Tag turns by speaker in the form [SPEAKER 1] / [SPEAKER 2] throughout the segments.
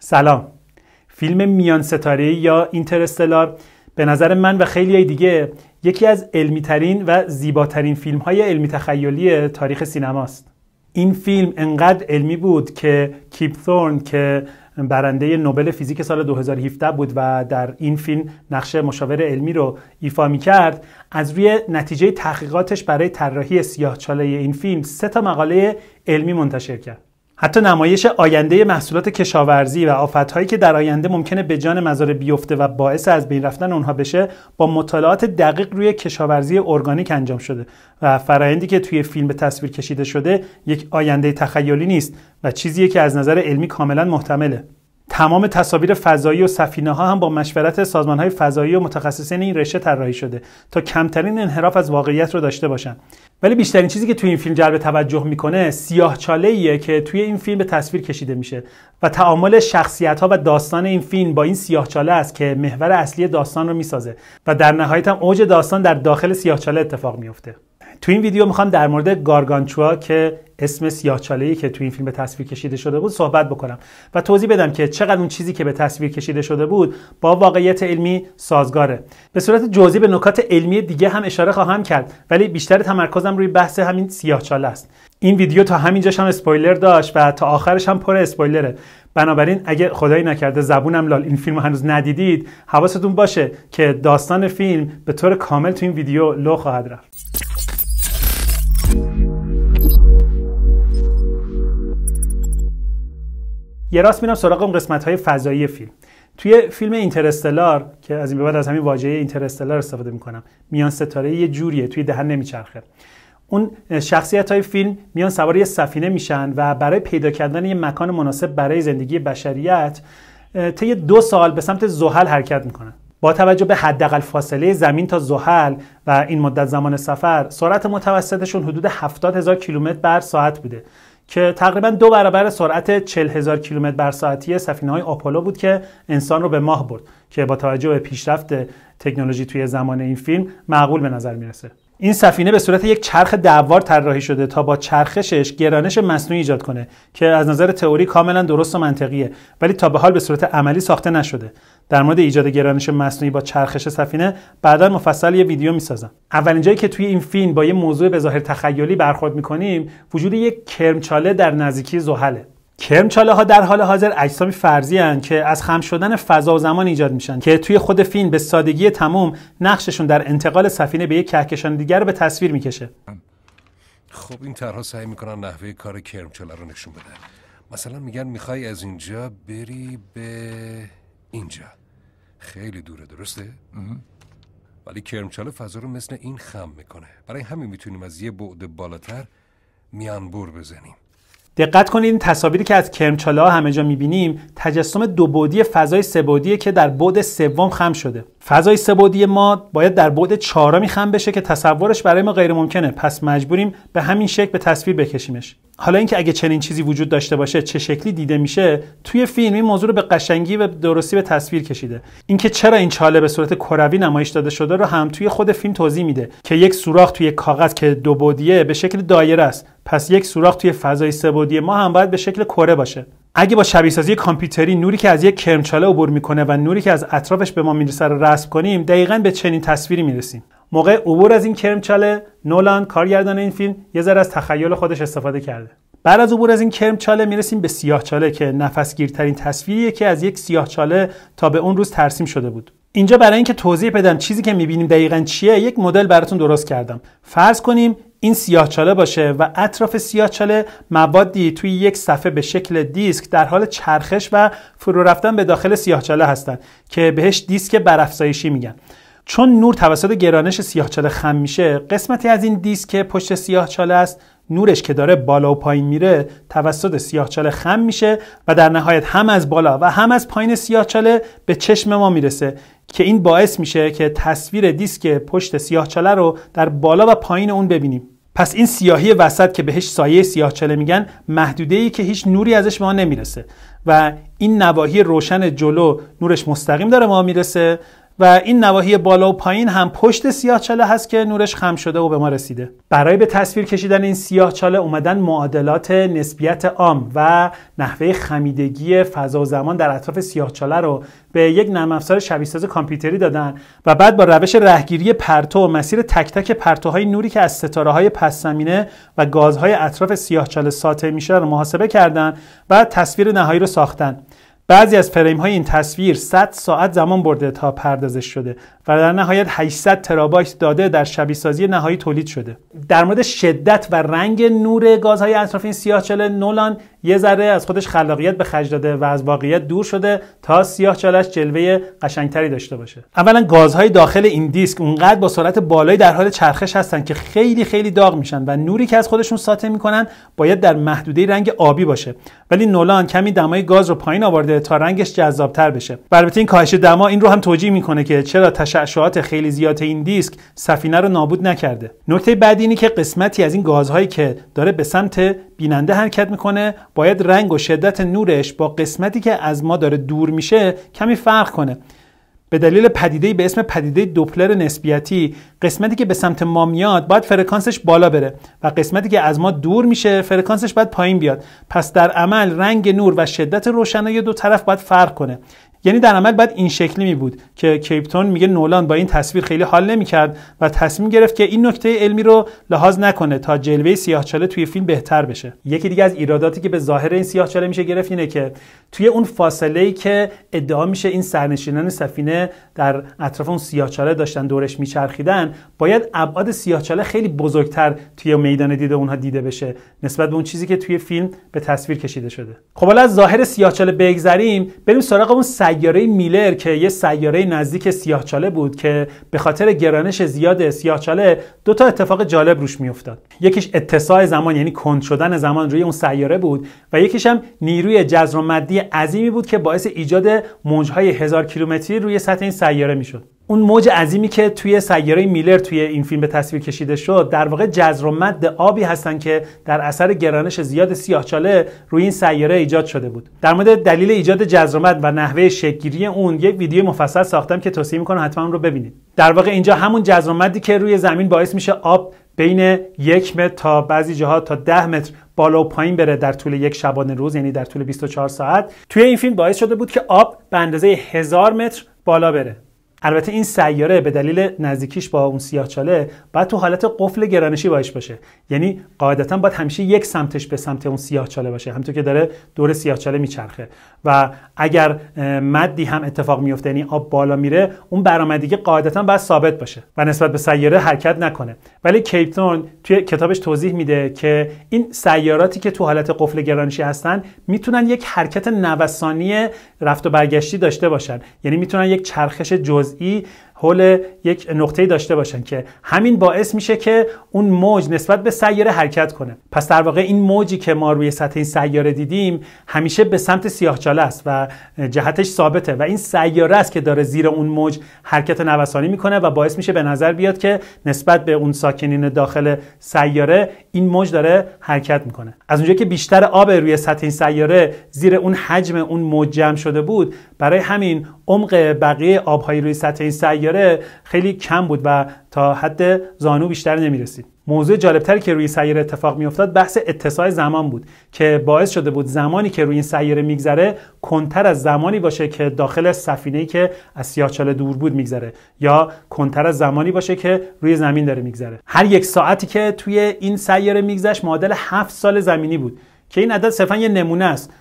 [SPEAKER 1] سلام فیلم میان ستاره یا اینترستلار به نظر من و خیلی دیگه یکی از علمی ترین و زیباترین فیلم های علمی تخیلی تاریخ سینماست این فیلم انقدر علمی بود که کیپ ثورن که برنده نوبل فیزیک سال 2017 بود و در این فیلم نقش مشاور علمی رو ایفا می کرد از روی نتیجه تحقیقاتش برای طراحی چاله این فیلم سه تا مقاله علمی منتشر کرد حتی نمایش آینده محصولات کشاورزی و آفتهایی که در آینده ممکنه به جان مزارع بیفته و باعث از بین رفتن اونها بشه با مطالعات دقیق روی کشاورزی ارگانیک انجام شده و فرایندی که توی فیلم به تصویر کشیده شده یک آینده تخیلی نیست و چیزیه که از نظر علمی کاملا محتمله تمام تصاویر فضایی و سفینه ها هم با مشورت سازمان های فضایی و متخصصین این رشته طراحی شده تا کمترین انحراف از واقعیت رو داشته باشن ولی بیشترین چیزی که توی این فیلم جلب توجه میکنه سیاه که توی این فیلم به تصویر کشیده میشه و تعامل شخصیت ها و داستان این فیلم با این سیاه است که محور اصلی داستان رو میسازه و در نهایت هم اوج داستان در داخل سیاه چاله اتفاق میفته تو این ویدیو میخوام در مورد گارگانچوا که اسم ای که تو این فیلم به تصویر کشیده شده بود صحبت بکنم و توضیح بدم که چقدر اون چیزی که به تصویر کشیده شده بود با واقعیت علمی سازگاره به صورت جزئی به نکات علمی دیگه هم اشاره خواهم کرد ولی بیشتر تمرکزم روی بحث همین سیاهچاله است این ویدیو تا همینجاش هم اسپویلر داشت و تا آخرش هم پر اسپویلره بنابراین اگه خدایی نکرده زبونم لال این فیلم هنوز ندیدید حواستون باشه که داستان فیلم به طور کامل تو این ویدیو لو خواهد رفت یه راست میرم سراغ اون قسمت های فضایی فیلم توی فیلم اینترستلار که از این به بعد از همین واژه اینترستلار استفاده میکنم میان ستاره یه جوریه توی دهن نمیچرخه اون شخصیت های فیلم میان سوار یه سفینه میشن و برای پیدا کردن یه مکان مناسب برای زندگی بشریت طی دو سال به سمت زحل حرکت میکنن با توجه به حداقل فاصله زمین تا زحل و این مدت زمان سفر سرعت متوسطشون حدود 70 هزار کیلومتر بر ساعت بوده که تقریبا دو برابر سرعت 40 هزار کیلومتر بر ساعتی سفینه های آپولو بود که انسان رو به ماه برد که با توجه به پیشرفت تکنولوژی توی زمان این فیلم معقول به نظر میرسه این سفینه به صورت یک چرخ دوار طراحی شده تا با چرخشش گرانش مصنوعی ایجاد کنه که از نظر تئوری کاملا درست و منطقیه ولی تا به حال به صورت عملی ساخته نشده در مورد ایجاد گرانش مصنوعی با چرخش سفینه بعدا مفصل یه ویدیو میسازم اولین جایی که توی این فیلم با یه موضوع به ظاهر تخیلی برخورد میکنیم وجود یک کرمچاله در نزدیکی زحله کرمچاله ها در حال حاضر اجسامی فرضی هن که از خم شدن فضا و زمان ایجاد میشن که توی خود فیلم به سادگی تموم نقششون در انتقال سفینه به یک کهکشان دیگر به تصویر میکشه خب این طرها سعی میکنن نحوه کار کرمچاله رو نشون بدن مثلا میگن میخوای از اینجا بری به اینجا خیلی دوره درسته؟ ولی کرمچاله فضا رو مثل این خم میکنه برای همین میتونیم از یه بعد بالاتر میانبور بزنیم دقت کنید این تصاویری که از کرمچالا همه جا میبینیم تجسم دو بعدی فضای سه که در بعد سوم خم شده فضای سه ما باید در بعد چهارمی خم بشه که تصورش برای ما غیر ممکنه پس مجبوریم به همین شکل به تصویر بکشیمش حالا اینکه اگه چنین چیزی وجود داشته باشه چه شکلی دیده میشه توی فیلم این موضوع رو به قشنگی و درستی به تصویر کشیده اینکه چرا این چاله به صورت کروی نمایش داده شده رو هم توی خود فیلم توضیح میده که یک سوراخ توی کاغذ که دو بعدیه به شکل دایره است پس یک سوراخ توی فضای سبودی ما هم باید به شکل کره باشه اگه با شبیه سازی کامپیوتری نوری که از یک کرمچاله عبور میکنه و نوری که از اطرافش به ما میرسه رو رسم کنیم دقیقا به چنین تصویری میرسیم موقع عبور از این کرمچاله نولان کارگردان این فیلم یه ذره از تخیل خودش استفاده کرده بعد از عبور از این کرمچاله میرسیم به سیاهچاله که نفسگیرترین تصویریه که از یک سیاهچاله تا به اون روز ترسیم شده بود اینجا برای اینکه توضیح بدم چیزی که میبینیم دقیقا چیه یک مدل براتون درست کردم فرض کنیم این سیاهچاله باشه و اطراف سیاهچاله موادی توی یک صفحه به شکل دیسک در حال چرخش و فرو رفتن به داخل سیاهچاله هستند که بهش دیسک برافزایشی میگن چون نور توسط گرانش سیاهچاله خم میشه قسمتی از این دیسک پشت سیاهچاله است نورش که داره بالا و پایین میره توسط سیاهچاله خم میشه و در نهایت هم از بالا و هم از پایین سیاهچاله به چشم ما میرسه که این باعث میشه که تصویر دیسک پشت سیاهچاله رو در بالا و پایین اون ببینیم پس این سیاهی وسط که بهش سایه سیاهچاله میگن محدوده ای که هیچ نوری ازش به ما نمیرسه و این نواحی روشن جلو نورش مستقیم داره ما میرسه و این نواحی بالا و پایین هم پشت سیاهچاله هست که نورش خم شده و به ما رسیده برای به تصویر کشیدن این سیاهچاله اومدن معادلات نسبیت عام و نحوه خمیدگی فضا و زمان در اطراف چاله رو به یک نرم افزار شبیه‌ساز کامپیوتری دادن و بعد با روش رهگیری پرتو و مسیر تک تک پرتوهای نوری که از ستاره های پس زمینه و گازهای اطراف سیاهچاله ساطع میشه رو محاسبه کردن و تصویر نهایی رو ساختن بعضی از فریم های این تصویر 100 ساعت زمان برده تا پردازش شده و در نهایت 800 ترابایت داده در شبیه سازی نهایی تولید شده در مورد شدت و رنگ نور گازهای اطراف این سیاهچاله نولان یه ذره از خودش خلاقیت به خرج داده و از واقعیت دور شده تا سیاه چلش جلوه قشنگتری داشته باشه اولا گازهای داخل این دیسک اونقدر با سرعت بالایی در حال چرخش هستن که خیلی خیلی داغ میشن و نوری که از خودشون ساطع میکنن باید در محدوده رنگ آبی باشه ولی نولان کمی دمای گاز رو پایین آورده تا رنگش جذابتر بشه البته این کاهش دما این رو هم توجیه میکنه که چرا تش شعشعات خیلی زیاد این دیسک سفینه رو نابود نکرده نکته بعدی اینه که قسمتی از این گازهایی که داره به سمت بیننده حرکت میکنه باید رنگ و شدت نورش با قسمتی که از ما داره دور میشه کمی فرق کنه به دلیل پدیده‌ای به اسم پدیده دوپلر نسبیتی قسمتی که به سمت ما میاد باید فرکانسش بالا بره و قسمتی که از ما دور میشه فرکانسش باید پایین بیاد پس در عمل رنگ نور و شدت روشنایی دو طرف باید فرق کنه یعنی در عمل باید این شکلی می بود که کیپتون میگه نولان با این تصویر خیلی حال نمیکرد و تصمیم گرفت که این نکته علمی رو لحاظ نکنه تا جلوه سیاهچاله توی فیلم بهتر بشه یکی دیگه از ایراداتی که به ظاهر این سیاهچاله میشه گرفت اینه که توی اون فاصله ای که ادعا میشه این سرنشینان سفینه در اطراف اون سیاهچاله داشتن دورش میچرخیدن باید ابعاد سیاهچاله خیلی بزرگتر توی میدان دید اونها دیده بشه نسبت به اون چیزی که توی فیلم به تصویر کشیده شده خب حالا از ظاهر سیاهچاله بگذریم بریم سراغ اون سیاره میلر که یه سیاره نزدیک سیاهچاله بود که به خاطر گرانش زیاد سیاهچاله دو تا اتفاق جالب روش میافتاد یکیش اتساع زمان یعنی کند شدن زمان روی اون سیاره بود و یکیش هم نیروی جزر و مدی عظیمی بود که باعث ایجاد موجهای هزار کیلومتری روی سطح این سیاره میشد اون موج عظیمی که توی سیاره میلر توی این فیلم به تصویر کشیده شد در واقع جزر و مد آبی هستن که در اثر گرانش زیاد سیاهچاله روی این سیاره ایجاد شده بود در مورد دلیل ایجاد جزر و مد و نحوه شکلگیری اون یک ویدیو مفصل ساختم که توصیه میکنم حتما اون رو ببینید در واقع اینجا همون جزر و مدی که روی زمین باعث میشه آب بین یک متر تا بعضی جاها تا ده متر بالا و پایین بره در طول یک شبانه روز یعنی در طول 24 ساعت توی این فیلم باعث شده بود که آب به اندازه هزار متر بالا بره البته این سیاره به دلیل نزدیکیش با اون سیاهچاله باید تو حالت قفل گرانشی باش باشه یعنی قاعدتا باید همیشه یک سمتش به سمت اون سیاهچاله باشه همونطور که داره دور سیاهچاله میچرخه و اگر مدی هم اتفاق میفته یعنی آب بالا میره اون برآمدگی قاعدتا باید ثابت باشه و نسبت به سیاره حرکت نکنه ولی کیپتون توی کتابش توضیح میده که این سیاراتی که تو حالت قفل گرانشی هستن میتونن یک حرکت نوسانی رفت و برگشتی داشته باشن یعنی میتونن یک چرخش جزئی جزئی حول یک نقطه‌ای داشته باشن که همین باعث میشه که اون موج نسبت به سیاره حرکت کنه پس در واقع این موجی که ما روی سطح این سیاره دیدیم همیشه به سمت سیاهچاله است و جهتش ثابته و این سیاره است که داره زیر اون موج حرکت نوسانی میکنه و باعث میشه به نظر بیاد که نسبت به اون ساکنین داخل سیاره این موج داره حرکت میکنه از اونجایی که بیشتر آب روی سطح این سیاره زیر اون حجم اون موج جمع شده بود برای همین عمق بقیه آبهایی روی سطح این سیاره خیلی کم بود و تا حد زانو بیشتر نمیرسید موضوع جالبتری که روی سیاره اتفاق میافتاد بحث اتساع زمان بود که باعث شده بود زمانی که روی این سیاره میگذره کنتر از زمانی باشه که داخل سفینه که از سیاهچاله دور بود میگذره یا کنتر از زمانی باشه که روی زمین داره میگذره هر یک ساعتی که توی این سیاره میگذشت معادل 7 سال زمینی بود که این عدد صرفا یه نمونه است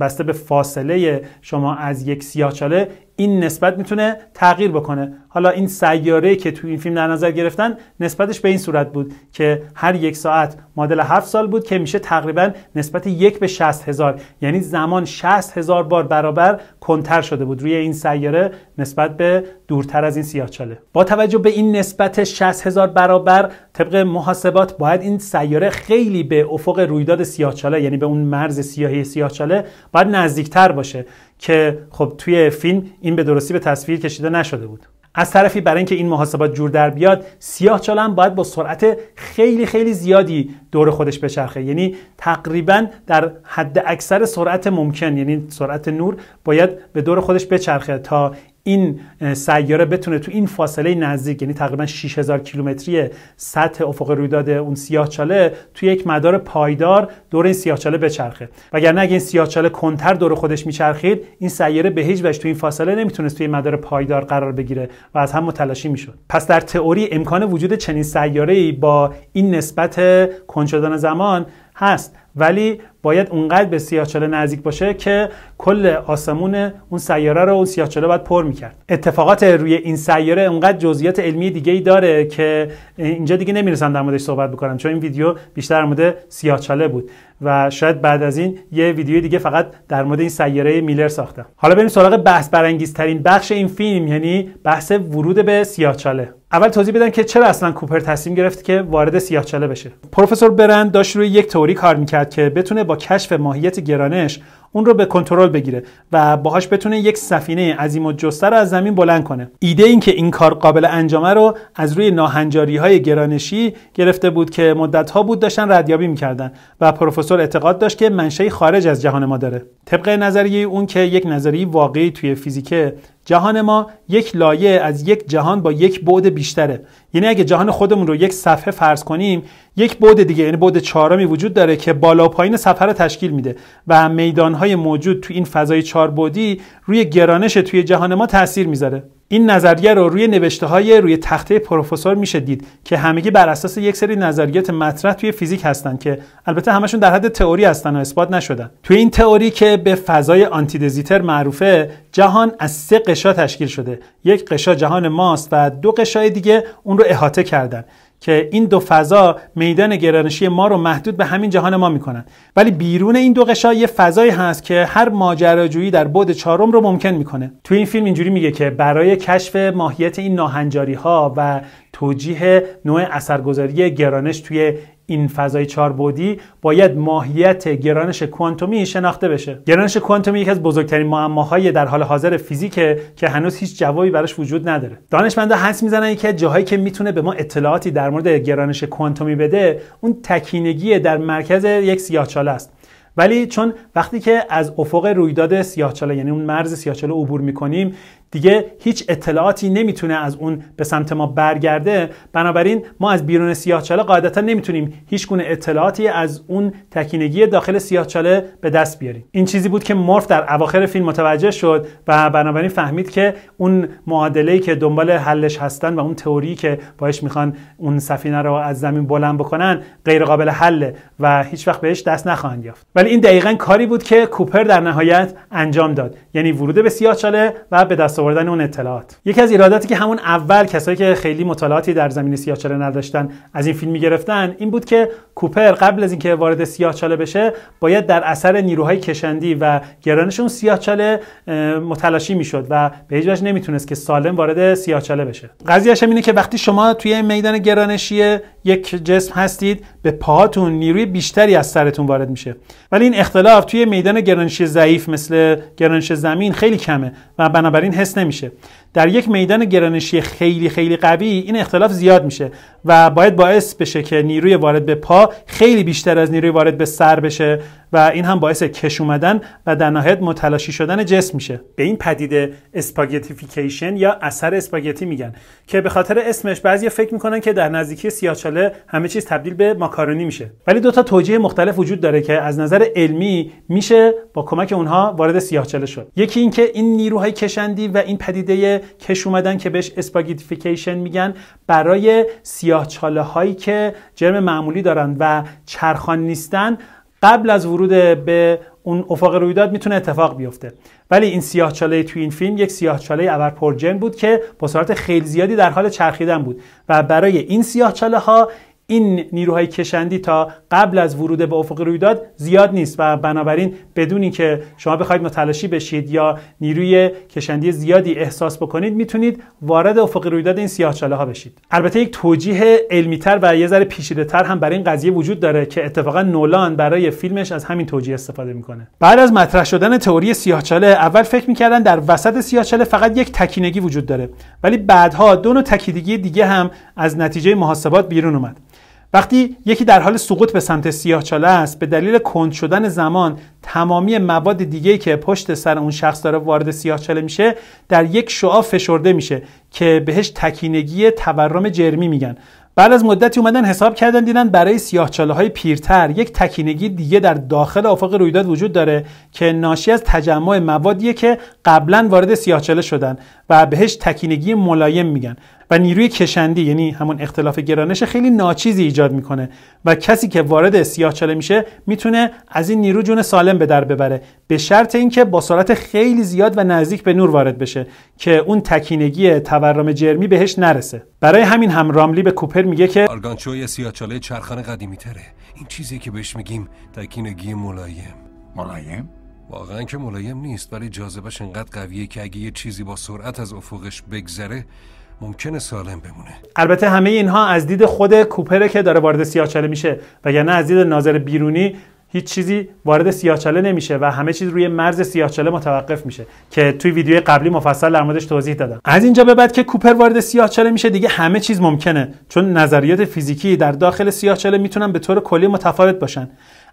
[SPEAKER 1] بسته به فاصله شما از یک سیاهچاله این نسبت میتونه تغییر بکنه حالا این سیاره که تو این فیلم در نظر گرفتن نسبتش به این صورت بود که هر یک ساعت مدل هفت سال بود که میشه تقریبا نسبت یک به 60 هزار یعنی زمان 60 هزار بار برابر کنتر شده بود روی این سیاره نسبت به دورتر از این سیاهچاله با توجه به این نسبت 60 هزار برابر طبق محاسبات باید این سیاره خیلی به افق رویداد سیاهچاله یعنی به اون مرز سیاهی سیاهچاله باید نزدیکتر باشه که خب توی فیلم این به درستی به تصویر کشیده نشده بود از طرفی برای اینکه این محاسبات جور در بیاد سیاه چالم باید با سرعت خیلی خیلی زیادی دور خودش بچرخه یعنی تقریبا در حد اکثر سرعت ممکن یعنی سرعت نور باید به دور خودش بچرخه تا این سیاره بتونه تو این فاصله نزدیک یعنی تقریبا 6000 کیلومتری سطح افق رویداد اون سیاهچاله تو یک مدار پایدار دور این سیاهچاله بچرخه وگرنه اگه این سیاهچاله کنتر دور خودش میچرخید این سیاره به هیچ وجه تو این فاصله نمیتونست توی مدار پایدار قرار بگیره و از هم متلاشی میشد پس در تئوری امکان وجود چنین سیاره ای با این نسبت شدن زمان هست ولی باید اونقدر به سیاهچاله نزدیک باشه که کل آسمون اون سیاره رو اون سیاهچاله باید پر میکرد اتفاقات روی این سیاره اونقدر جزئیات علمی دیگه ای داره که اینجا دیگه نمیرسم در موردش صحبت بکنم چون این ویدیو بیشتر در مورد سیاهچاله بود و شاید بعد از این یه ویدیو دیگه فقط در مورد این سیاره میلر ساختم حالا بریم سراغ بحث برانگیزترین بخش این فیلم یعنی بحث ورود به سیاهچاله اول توضیح بدم که چرا اصلا کوپر تصمیم گرفت که وارد سیاهچاله بشه پروفسور برند داشت روی یک تئوری کار میکرد که بتونه با کشف ماهیت گرانش اون رو به کنترل بگیره و باهاش بتونه یک سفینه عظیم و جسته رو از زمین بلند کنه ایده این که این کار قابل انجامه رو از روی ناهنجاری های گرانشی گرفته بود که مدت ها بود داشتن ردیابی میکردن و پروفسور اعتقاد داشت که منشأ خارج از جهان ما داره طبق نظریه اون که یک نظریه واقعی توی فیزیکه جهان ما یک لایه از یک جهان با یک بعد بیشتره یعنی اگه جهان خودمون رو یک صفحه فرض کنیم یک بعد دیگه یعنی بعد چهارمی وجود داره که بالا پایین صفحه رو تشکیل میده و میدانهای موجود تو این فضای چهار بعدی روی گرانش توی جهان ما تاثیر میذاره این نظریه رو روی نوشته های روی تخته پروفسور میشه دید که همگی بر اساس یک سری نظریات مطرح توی فیزیک هستن که البته همشون در حد تئوری هستن و اثبات نشدن توی این تئوری که به فضای آنتیدزیتر معروفه جهان از سه قشا تشکیل شده یک قشا جهان ماست و دو قشای دیگه اون رو احاطه کردن که این دو فضا میدان گرانشی ما رو محدود به همین جهان ما میکنن ولی بیرون این دو قشا یه فضایی هست که هر ماجراجویی در بعد چهارم رو ممکن میکنه تو این فیلم اینجوری میگه که برای کشف ماهیت این ناهنجاری ها و توجیه نوع اثرگذاری گرانش توی این فضای چاربودی باید ماهیت گرانش کوانتومی شناخته بشه گرانش کوانتومی یکی از بزرگترین معماهای در حال حاضر فیزیکه که هنوز هیچ جوابی براش وجود نداره دانشمندا حس میزنن که جاهایی که میتونه به ما اطلاعاتی در مورد گرانش کوانتومی بده اون تکینگی در مرکز یک سیاهچاله است ولی چون وقتی که از افق رویداد سیاهچاله یعنی اون مرز سیاهچاله عبور میکنیم دیگه هیچ اطلاعاتی نمیتونه از اون به سمت ما برگرده بنابراین ما از بیرون سیاهچاله قاعدتا نمیتونیم هیچ گونه اطلاعاتی از اون تکینگی داخل سیاهچاله به دست بیاریم این چیزی بود که مورف در اواخر فیلم متوجه شد و بنابراین فهمید که اون معادله که دنبال حلش هستن و اون تئوری که باش میخوان اون سفینه رو از زمین بلند بکنن غیر قابل و هیچ وقت بهش دست نخواهند یافت ولی این دقیقا کاری بود که کوپر در نهایت انجام داد یعنی ورود به سیاهچاله و به دست آوردن اون اطلاعات یکی از ایراداتی که همون اول کسایی که خیلی مطالعاتی در زمین سیاهچاله نداشتن از این فیلم میگرفتن این بود که کوپر قبل از اینکه وارد سیاهچاله بشه باید در اثر نیروهای کشندی و گرانشون سیاهچاله متلاشی میشد و به هیچ وجه نمیتونست که سالم وارد سیاهچاله بشه قضیهش اینه که وقتی شما توی میدان گرانشی یک جسم هستید به پاهاتون نیروی بیشتری از سرتون وارد میشه ولی این اختلاف توی میدان گرانشی ضعیف مثل گرانش زمین خیلی کمه و بنابراین حس نمیشه در یک میدان گرانشی خیلی خیلی قوی این اختلاف زیاد میشه و باید باعث بشه که نیروی وارد به پا خیلی بیشتر از نیروی وارد به سر بشه و این هم باعث کش اومدن و در نهایت متلاشی شدن جسم میشه به این پدیده اسپاگتیفیکیشن یا اثر اسپاگتی میگن که به خاطر اسمش بعضی فکر میکنن که در نزدیکی سیاهچاله همه چیز تبدیل به ماکارونی میشه ولی دو تا توجیه مختلف وجود داره که از نظر علمی میشه با کمک اونها وارد سیاهچاله شد یکی اینکه این نیروهای کشندی و این پدیده کش اومدن که بهش اسپاگیتیفیکیشن میگن برای سیاه چاله هایی که جرم معمولی دارن و چرخان نیستن قبل از ورود به اون افاق رویداد میتونه اتفاق بیفته ولی این سیاهچاله توی این فیلم یک سیاهچاله ابر پرجن بود که با سرعت خیلی زیادی در حال چرخیدن بود و برای این چاله ها این نیروهای کشندی تا قبل از ورود به افق رویداد زیاد نیست و بنابراین بدون اینکه شما بخواید متلاشی بشید یا نیروی کشندی زیادی احساس بکنید میتونید وارد افق رویداد این چاله ها بشید البته یک توجیه علمیتر و یه ذره تر هم برای این قضیه وجود داره که اتفاقا نولان برای فیلمش از همین توجیه استفاده میکنه بعد از مطرح شدن تئوری سیاهچاله اول فکر میکردن در وسط سیاهچاله فقط یک تکینگی وجود داره ولی بعدها دو نوع تکیدگی دیگه هم از نتیجه محاسبات بیرون اومد وقتی یکی در حال سقوط به سمت سیاهچاله است به دلیل کند شدن زمان تمامی مواد دیگه که پشت سر اون شخص داره وارد سیاهچاله میشه در یک شعا فشرده میشه که بهش تکینگی تورم جرمی میگن بعد از مدتی اومدن حساب کردن دیدن برای چاله های پیرتر یک تکینگی دیگه در داخل افق رویداد وجود داره که ناشی از تجمع موادیه که قبلا وارد سیاهچاله شدن و بهش تکینگی ملایم میگن و نیروی کشندی یعنی همون اختلاف گرانش خیلی ناچیزی ایجاد میکنه و کسی که وارد سیاهچاله میشه میتونه از این نیرو جون سالم به در ببره به شرط اینکه با سرعت خیلی زیاد و نزدیک به نور وارد بشه که اون تکینگی تورم جرمی بهش نرسه برای همین هم راملی به کوپر میگه که آرگانچوی سیاهچاله چرخانه قدیمی تره این چیزی که بهش میگیم تکینگی ملایم ملایم واقعا که ملایم نیست ولی جاذبش انقدر قویه که اگه یه چیزی با سرعت از افقش بگذره ممکنه سالم بمونه البته همه اینها از دید خود کوپره که داره وارد سیاهچاله میشه وگرنه از دید ناظر بیرونی هیچ چیزی وارد سیاهچاله نمیشه و همه چیز روی مرز سیاهچاله متوقف میشه که توی ویدیو قبلی مفصل در موردش توضیح دادم از اینجا به بعد که کوپر وارد سیاهچاله میشه دیگه همه چیز ممکنه چون نظریات فیزیکی در داخل سیاهچاله میتونن به طور کلی متفاوت باشن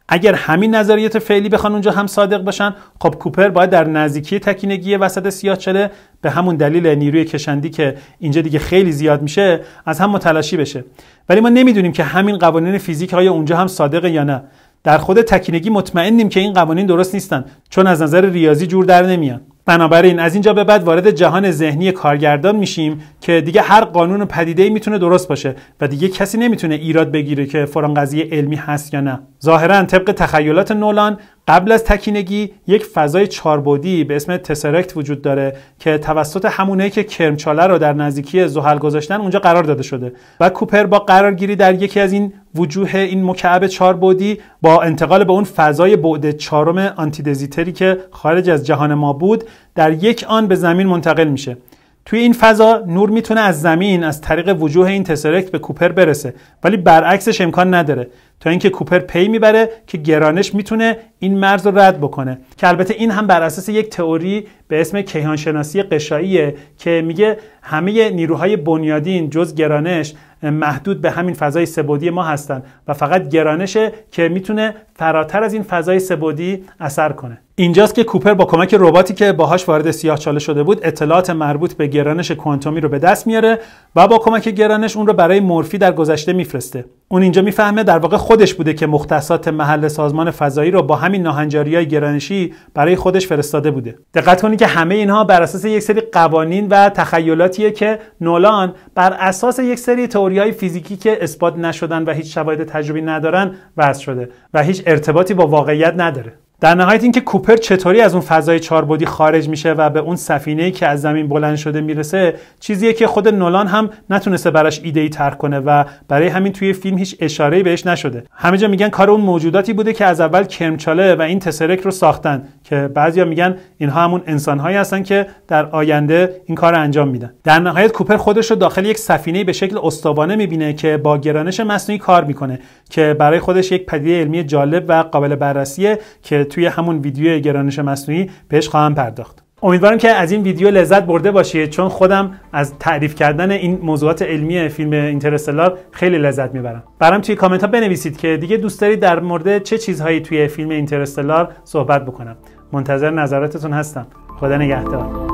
[SPEAKER 1] اگر همین نظریات فعلی بخوان اونجا هم صادق باشن خب کوپر باید در نزدیکی تکینگی وسط سیاهچله به همون دلیل نیروی کشندی که اینجا دیگه خیلی زیاد میشه از هم متلاشی بشه ولی ما نمیدونیم که همین قوانین فیزیک های اونجا هم صادق یا نه در خود تکینگی مطمئنیم که این قوانین درست نیستن چون از نظر ریاضی جور در نمیان بنابراین از اینجا به بعد وارد جهان ذهنی کارگردان میشیم که دیگه هر قانون و پدیده میتونه درست باشه و دیگه کسی نمیتونه ایراد بگیره که فران قضیه علمی هست یا نه ظاهرا طبق تخیلات نولان قبل از تکینگی یک فضای چاربودی به اسم تسرکت وجود داره که توسط همونه که کرمچاله رو در نزدیکی زحل گذاشتن اونجا قرار داده شده و کوپر با قرارگیری در یکی از این وجوه این مکعب چاربودی با انتقال به اون فضای بعد چهارم آنتیدزیتری که خارج از جهان ما بود در یک آن به زمین منتقل میشه توی این فضا نور میتونه از زمین از طریق وجوه این تسرکت به کوپر برسه ولی برعکسش امکان نداره تا اینکه کوپر پی میبره که گرانش میتونه این مرز رو رد بکنه که البته این هم بر اساس یک تئوری به اسم کیهانشناسی قشاییه که میگه همه نیروهای بنیادین جز گرانش محدود به همین فضای سبودی ما هستن و فقط گرانشه که میتونه فراتر از این فضای سبودی اثر کنه اینجاست که کوپر با کمک رباتی که باهاش وارد چاله شده بود اطلاعات مربوط به گرانش کوانتومی رو به دست میاره و با کمک گرانش اون رو برای مورفی در گذشته میفرسته اون اینجا میفهمه در واقع خودش بوده که مختصات محل سازمان فضایی رو با هم همین ناهنجاری های گرانشی برای خودش فرستاده بوده دقت کنید که همه اینها بر اساس یک سری قوانین و تخیلاتیه که نولان بر اساس یک سری تئوری های فیزیکی که اثبات نشدن و هیچ شواهد تجربی ندارن وضع شده و هیچ ارتباطی با واقعیت نداره در نهایت اینکه کوپر چطوری از اون فضای چاربودی خارج میشه و به اون سفینه که از زمین بلند شده میرسه چیزیه که خود نولان هم نتونسته براش ایده ای طرح کنه و برای همین توی فیلم هیچ اشاره بهش نشده همه جا میگن کار اون موجوداتی بوده که از اول کرمچاله و این تسرک رو ساختن که بعضیا میگن اینها همون انسانهایی هستن که در آینده این کار رو انجام میدن در نهایت کوپر خودش رو داخل یک سفینه به شکل استوانه میبینه که با گرانش مصنوعی کار میکنه که برای خودش یک پدیده علمی جالب و قابل بررسیه که توی همون ویدیو گرانش مصنوعی بهش خواهم پرداخت امیدوارم که از این ویدیو لذت برده باشید چون خودم از تعریف کردن این موضوعات علمی فیلم اینترستلار خیلی لذت میبرم برام توی کامنت ها بنویسید که دیگه دوست دارید در مورد چه چیزهایی توی فیلم اینترستلار صحبت بکنم منتظر نظراتتون هستم خدا نگهدار